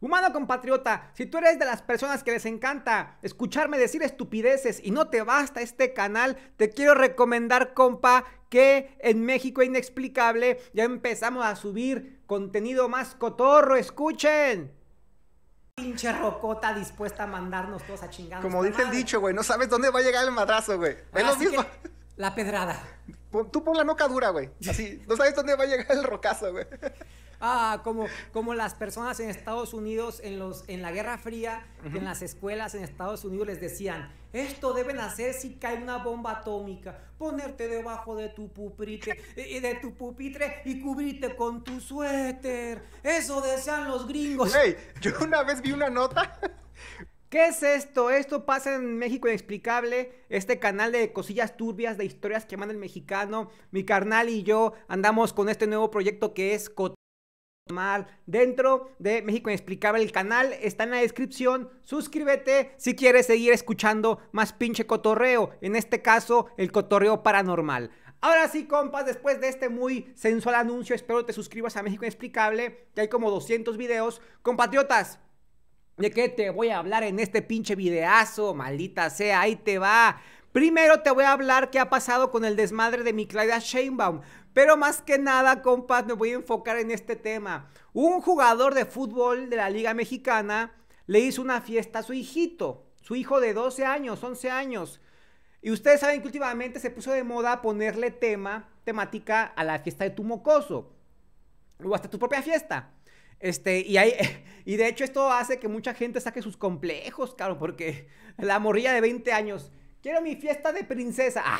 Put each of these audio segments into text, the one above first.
Humano compatriota, si tú eres de las personas que les encanta escucharme decir estupideces y no te basta este canal, te quiero recomendar, compa, que en México Inexplicable ya empezamos a subir contenido más cotorro. Escuchen pinche rocota dispuesta a mandarnos todos a chingar. Como dice el dicho, güey, no sabes dónde va a llegar el madrazo, güey. Es lo La pedrada. Tú pon la noca dura, güey. Así, no sabes dónde va a llegar el rocazo, güey. Ah, como, como las personas en Estados Unidos en, los, en la Guerra Fría, en las escuelas en Estados Unidos les decían, esto deben hacer si cae una bomba atómica, ponerte debajo de tu pupitre, eh, eh, de tu pupitre y cubrirte con tu suéter. Eso desean los gringos. Hey, yo una vez vi una nota ¿Qué es esto? Esto pasa en México Inexplicable, este canal de cosillas turbias, de historias que manda el mexicano. Mi carnal y yo andamos con este nuevo proyecto que es mal dentro de México Inexplicable. El canal está en la descripción. Suscríbete si quieres seguir escuchando más pinche cotorreo. En este caso, el cotorreo paranormal. Ahora sí, compas, después de este muy sensual anuncio, espero te suscribas a México Inexplicable, que hay como 200 videos. Compatriotas, ¿de qué te voy a hablar en este pinche videazo? Maldita sea, ahí te va. Primero te voy a hablar qué ha pasado con el desmadre de mi Claudia Sheinbaum, pero más que nada, compas, me voy a enfocar en este tema. Un jugador de fútbol de la Liga Mexicana le hizo una fiesta a su hijito, su hijo de 12 años, 11 años. Y ustedes saben que últimamente se puso de moda ponerle tema, temática a la fiesta de tu mocoso o hasta tu propia fiesta. Este, y, hay, y de hecho esto hace que mucha gente saque sus complejos, claro, porque la morrilla de 20 años Quiero mi fiesta de princesa. ¡Ah!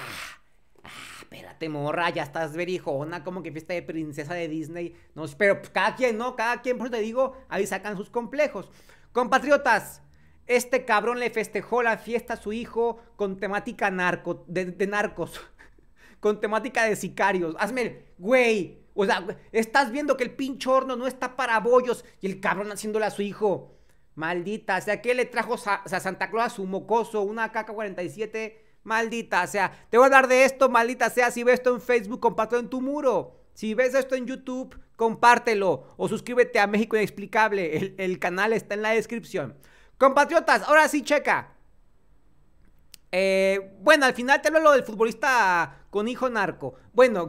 ah espérate, morra, ya estás verijona, como que fiesta de princesa de Disney. No, pero pues, cada quien, ¿no? Cada quien, por eso te digo, ahí sacan sus complejos. Compatriotas, este cabrón le festejó la fiesta a su hijo con temática narco, de, narcos, con temática de sicarios. Hazme, güey, o sea, estás viendo que el pinche horno no está para bollos y el cabrón haciéndole a su hijo. Maldita sea, ¿qué le trajo a Santa Claus a su mocoso? Una caca 47 Maldita sea. Te voy a hablar de esto, maldita sea. Si ves esto en Facebook, compártelo en tu muro. Si ves esto en YouTube, compártelo. O suscríbete a México Inexplicable. El, canal está en la descripción. Compatriotas, ahora sí checa. Eh, bueno, al final te hablo lo del futbolista con hijo narco. Bueno,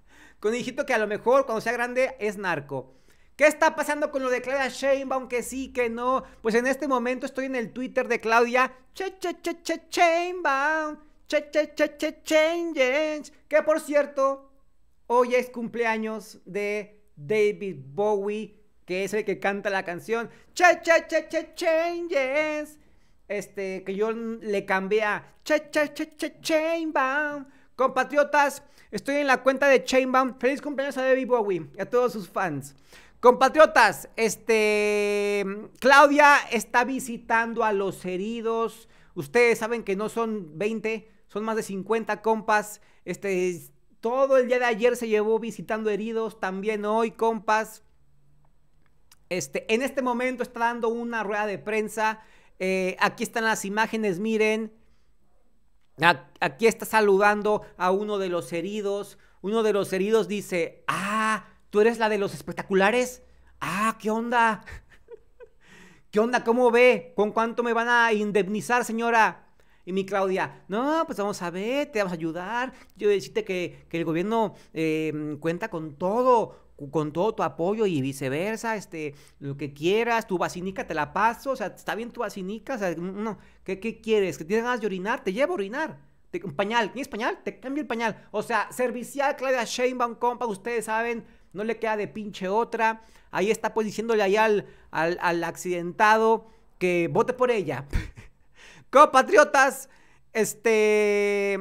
con hijito que a lo mejor cuando sea grande es narco. ¿Qué está pasando con lo de Claudia Sheinbaum? Que sí, que no. Pues en este momento estoy en el Twitter de Claudia. Che, che, che, che, Sheinbaum. Che, che, che, che, changes. Que por cierto, hoy es cumpleaños de David Bowie, que es el que canta la canción. Che, che, che, che, changes. Este, que yo le cambié a Che, che, che, che, Sheinbaum. Compatriotas, estoy en la cuenta de Chainbaum. Feliz cumpleaños a David Bowie y a todos sus fans. Compatriotas, este Claudia está visitando a los heridos. Ustedes saben que no son 20, son más de 50 compas. Este todo el día de ayer se llevó visitando heridos, también hoy compas. Este, en este momento está dando una rueda de prensa. Eh, aquí están las imágenes, miren. Aquí está saludando a uno de los heridos. Uno de los heridos dice, ah, Tú eres la de los espectaculares. Ah, ¿qué onda? ¿Qué onda? ¿Cómo ve? ¿Con cuánto me van a indemnizar, señora? Y mi Claudia, no, pues vamos a ver, te vamos a ayudar. Yo decirte que, el gobierno em, cuenta con todo, con todo tu apoyo y viceversa, este, lo que quieras, tu vacinica te la paso, o sea, está bien tu vacinica, o sea, no, ¿qué, qué quieres? ¿Que tienes ganas de orinar? Te llevo a orinar. un pañal, ¿tienes pañal? Te cambio el pañal. O sea, servicial, Claudia Sheinbaum, compa, ustedes saben, no le queda de pinche otra. Ahí está pues diciéndole ahí al, accidentado que vote por ella. Compatriotas, este...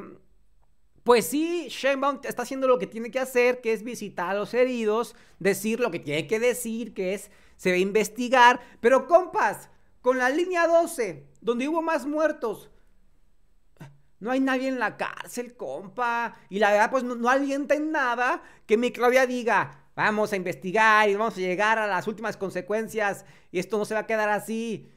Pues sí, Sheinbaum está haciendo lo que tiene que hacer, que es visitar a los heridos, decir lo que tiene que decir, que es, se va a investigar. Pero compas, con la línea 12, donde hubo más muertos, no hay nadie en la cárcel, compa. Y la verdad, pues no, no alienta en nada que mi Claudia diga, vamos a investigar y vamos a llegar a las últimas consecuencias y esto no se va a quedar así.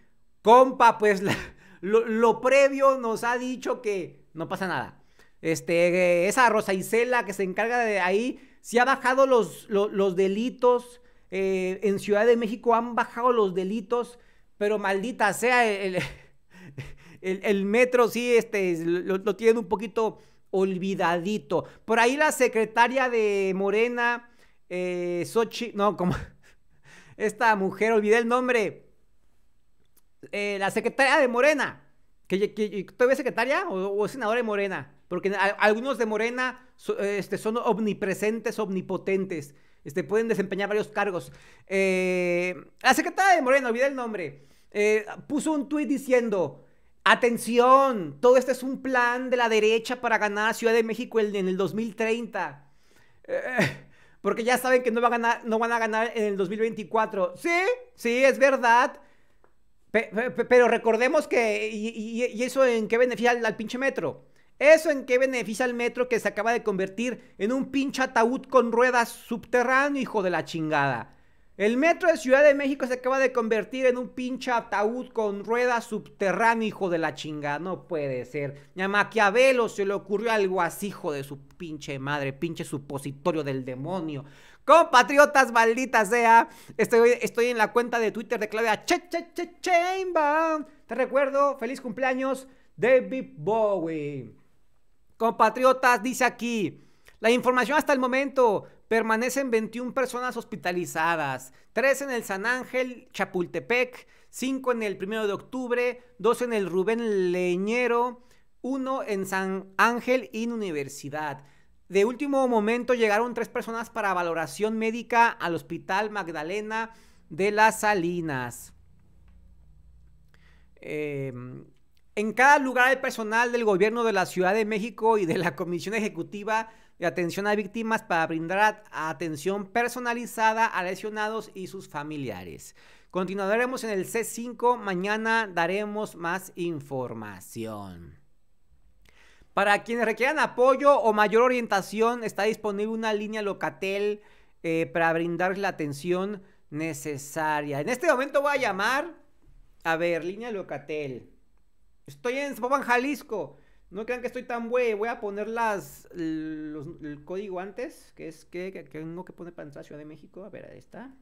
Compa, pues lo, previo nos ha dicho que no pasa nada. Este, esa Rosa Isela que se encarga de ahí, si ha bajado los, los, delitos. Eh, en Ciudad de México han bajado los delitos, pero maldita sea, el, el, metro sí este, lo, lo un poquito olvidadito. Por ahí la secretaria de Morena eh, Sochi, no, como esta mujer, olvidé el nombre, eh, la secretaria de Morena, que, que secretaria o, senadora de Morena, porque algunos de Morena este, son omnipresentes, omnipotentes, este, pueden desempeñar varios cargos. Eh, la secretaria de Morena, olvidé el nombre, eh, puso un tuit diciendo... Atención, todo esto es un plan de la derecha para ganar Ciudad de México en, el 2030. Porque ya saben que no, va a ganar, no van a ganar en el 2024. Sí, sí, es verdad. pero recordemos que... Y, eso en qué beneficia al, al pinche metro? ¿Eso en qué beneficia al metro que se acaba de convertir en un pinche ataúd con ruedas subterráneo, hijo de la chingada? El metro de Ciudad de México se acaba de convertir en un pinche ataúd con ruedas subterráneo, hijo de la chinga. No puede ser. a Maquiavelo se le ocurrió algo así, de su pinche madre, pinche supositorio del demonio. Compatriotas, maldita eh, ah. sea. Estoy, en la cuenta de Twitter de Claudia Che Che Che Te recuerdo, feliz cumpleaños, David Bowie. Compatriotas, dice aquí. La información hasta el momento permanecen 21 personas hospitalizadas, 3 en el San Ángel Chapultepec, 5 en el 1 de octubre, 2 en el Rubén Leñero, 1 en San Ángel y Universidad. De último momento llegaron 3 personas para valoración médica al Hospital Magdalena de las Salinas. Em, en cada lugar el personal del gobierno de la Ciudad de México y de la Comisión Ejecutiva y atención a víctimas para brindar atención personalizada a lesionados y sus familiares. Continuaremos en el C5, mañana daremos más información. Para quienes requieran apoyo o mayor orientación, está disponible una línea Locatel eh, para brindar la atención necesaria. En este momento voy a llamar, a ver, línea Locatel. Estoy en Zapopan, Jalisco. No crean que estoy tan güey. Voy a poner el código antes. Que es que, que, tengo que poner para Ciudad de México. A ver, ahí está.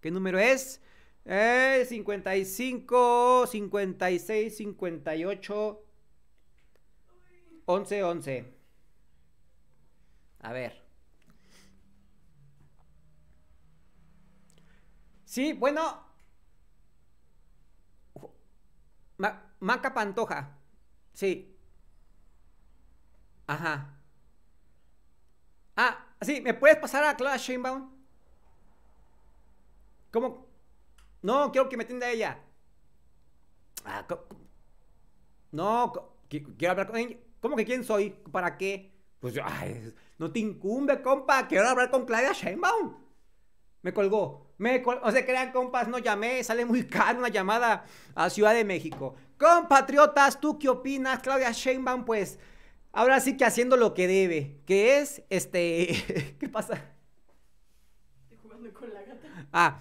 ¿Qué número es? 55, 56, 58, 11, 11. A ver. Sí, bueno. Maca Pantoja. Sí. Ajá. Ah, sí, ¿me puedes pasar a Clara Sheinbaum? ¿Cómo? No, quiero que me atienda ella. Ah, no, quiero hablar con ella. ¿Cómo que quién soy? ¿Para qué? Pues yo, ay, no te incumbe, compa. Quiero hablar con Claudia Sheinbaum. Me colgó. Me o sea, crean, compas, no llamé. Sale muy caro una llamada a Ciudad de México. Compatriotas, ¿tú qué opinas? Claudia Sheinbaum, pues, ahora sí que haciendo lo que debe, que es, este, ¿qué pasa? Estoy jugando con la gata. Ah,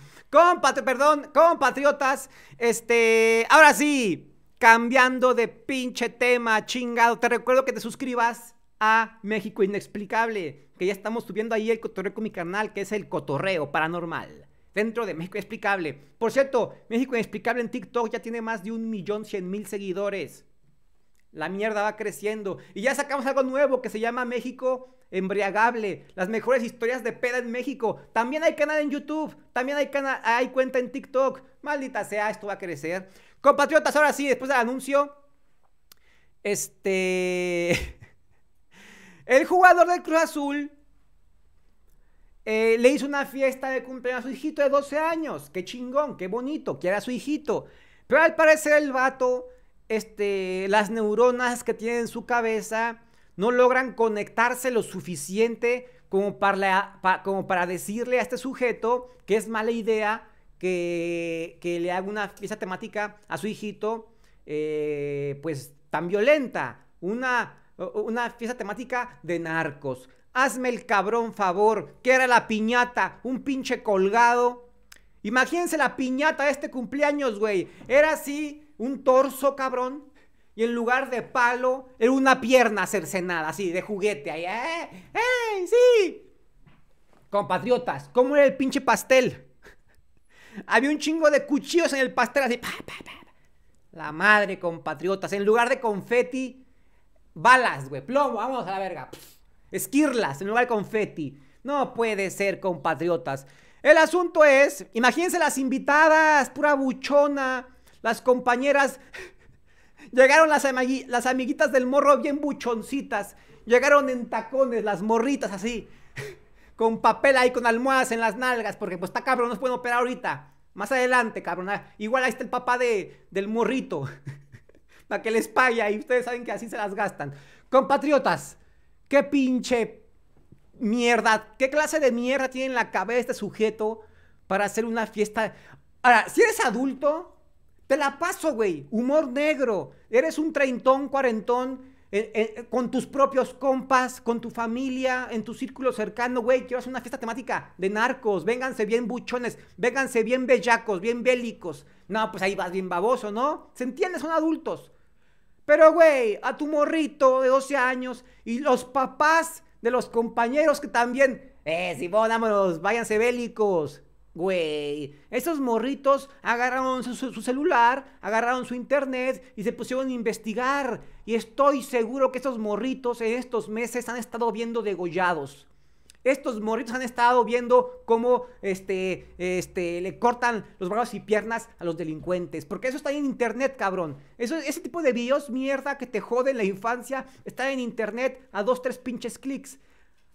perdón, compatriotas, este, ahora sí, cambiando de pinche tema, chingado, te recuerdo que te suscribas a México Inexplicable, que ya estamos subiendo ahí el cotorreo con mi canal, que es el cotorreo paranormal dentro de México Inexplicable. Por cierto, México Inexplicable en TikTok ya tiene más de un millón cien mil seguidores. La mierda va creciendo. Y ya sacamos algo nuevo que se llama México Embriagable. Las mejores historias de peda en México. También hay canal en YouTube. También hay, canal, hay cuenta en TikTok. Maldita sea, esto va a crecer. Compatriotas, ahora sí, después del anuncio. Este. El jugador del Cruz Azul eh, le hizo una fiesta de cumpleaños a su hijito de 12 años. Qué chingón, qué bonito, que era su hijito. Pero al parecer el vato, este, las neuronas que tiene en su cabeza no logran conectarse lo suficiente como para, como para decirle a este sujeto que es mala idea que, le haga una fiesta temática a su hijito, eh, pues tan violenta. Una, una fiesta temática de narcos hazme el cabrón favor, que era la piñata, un pinche colgado. Imagínense la piñata de este cumpleaños, güey. Era así, un torso, cabrón. Y en lugar de palo, era una pierna cercenada, así, de juguete. Ahí, ¡eh! eh ¡Sí! Compatriotas, ¿cómo era el pinche pastel? Había un chingo de cuchillos en el pastel, así. Pa, La madre, compatriotas. En lugar de confeti, balas, güey. Plomo, vamos a la verga. Esquirlas en lugar de confeti. No puede ser, compatriotas. El asunto es, imagínense las invitadas, pura buchona, las compañeras. Llegaron las, amiguitas del morro bien buchoncitas. Llegaron en tacones, las morritas así. Con papel ahí, con almohadas en las nalgas, porque pues está cabrón, no se pueden operar ahorita. Más adelante, cabrón. Ah, igual ahí está el papá de, del morrito. Para que les pague y ustedes saben que así se las gastan. Compatriotas, ¿Qué pinche mierda? ¿Qué clase de mierda tiene en la cabeza este sujeto para hacer una fiesta? Ahora, si eres adulto, te la paso, güey. Humor negro. Eres un treintón, cuarentón. Eh, eh, con tus propios compas, con tu familia, en tu círculo cercano, güey, quiero hacer una fiesta temática de narcos, vénganse bien buchones, vénganse bien bellacos, bien bélicos. No, pues ahí vas bien baboso, ¿no? ¿Se entiende? Son adultos. Pero, güey, a tu morrito de 12 años y los papás de los compañeros que también, eh, vos vámonos, váyanse bélicos. Güey, esos morritos agarraron su, celular, agarraron su internet y se pusieron a investigar. Y estoy seguro que esos morritos en estos meses han estado viendo degollados. Estos morritos han estado viendo cómo este, este, le cortan los brazos y piernas a los delincuentes. Porque eso está en internet, cabrón. Eso, ese tipo de videos mierda que te en la infancia está en internet a dos, tres pinches clics.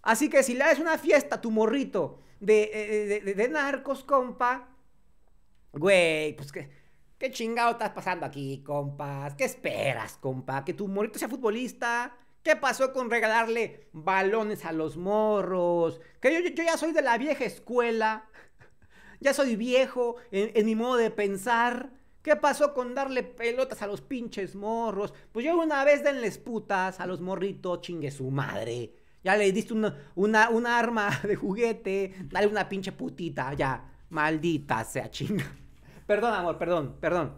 Así que si le haces una fiesta a tu morrito de, eh, eh, de, narcos, compa, güey, pues que... ¿Qué chingado estás pasando aquí, compas? ¿Qué esperas, compa? ¿Que tu morrito sea futbolista? ¿Qué pasó con regalarle balones a los morros? Que yo, ya soy de la vieja escuela. Ya soy viejo en, mi modo de pensar. ¿Qué pasó con darle pelotas a los pinches morros? Pues yo una vez denles putas a los morritos, chingue su madre. Ya le diste una, arma de juguete, dale una pinche putita, ya. Maldita sea, chinga. Perdón, amor, perdón, perdón.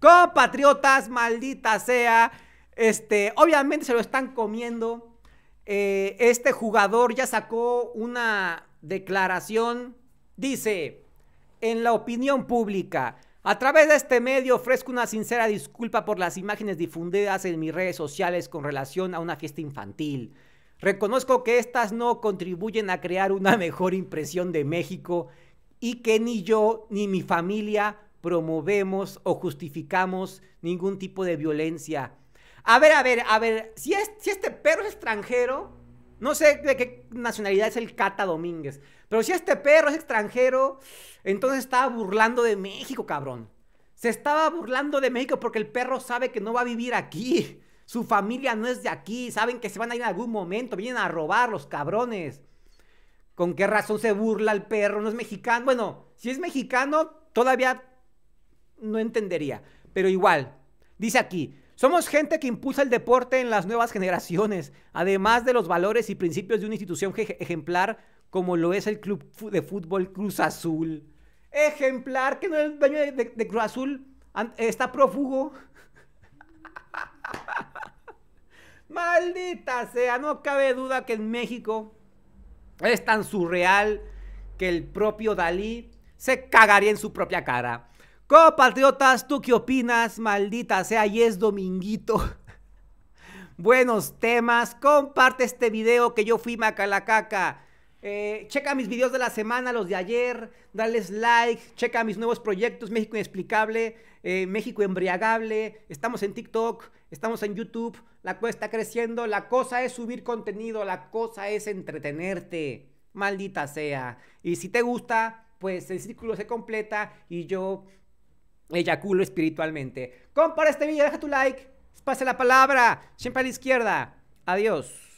Compatriotas, maldita sea este, obviamente se lo están comiendo. Eh, este jugador ya sacó una declaración. Dice, en la opinión pública, a través de este medio ofrezco una sincera disculpa por las imágenes difundidas en mis redes sociales con relación a una fiesta infantil. Reconozco que estas no contribuyen a crear una mejor impresión de México y que ni yo ni mi familia promovemos o justificamos ningún tipo de violencia. A ver, a ver, a ver. Si, si este perro es extranjero, no sé de qué nacionalidad es el Cata Domínguez, pero si este perro es extranjero, entonces estaba burlando de México, cabrón. Se estaba burlando de México porque el perro sabe que no va a vivir aquí. Su familia no es de aquí. Saben que se van a ir en algún momento. Vienen a robar los cabrones. ¿Con qué razón se burla el perro? No es mexicano. Bueno, si es mexicano, todavía no entendería. Pero igual, dice aquí, somos gente que impulsa el deporte en las nuevas generaciones, además de los valores y principios de una institución ejemplar como lo es el Club de Fútbol Cruz Azul. Ejemplar, que no es el dueño de, de Cruz Azul, está prófugo. Maldita sea, no cabe duda que en México es tan surreal que el propio Dalí se cagaría en su propia cara. Compatriotas, ¿tú qué opinas? Maldita sea, y es dominguito. Buenos temas, comparte este video que yo fui macalacaca. Eh, checa mis videos de la semana, los de ayer, dales like, checa mis nuevos proyectos, México Inexplicable, eh, México Embriagable, estamos en TikTok, estamos en YouTube, la cuesta está creciendo, la cosa es subir contenido, la cosa es entretenerte, maldita sea. Y si te gusta, pues el círculo se completa y yo eyaculo espiritualmente. Compara este video, deja tu like, pase la palabra, siempre a la izquierda. Adiós.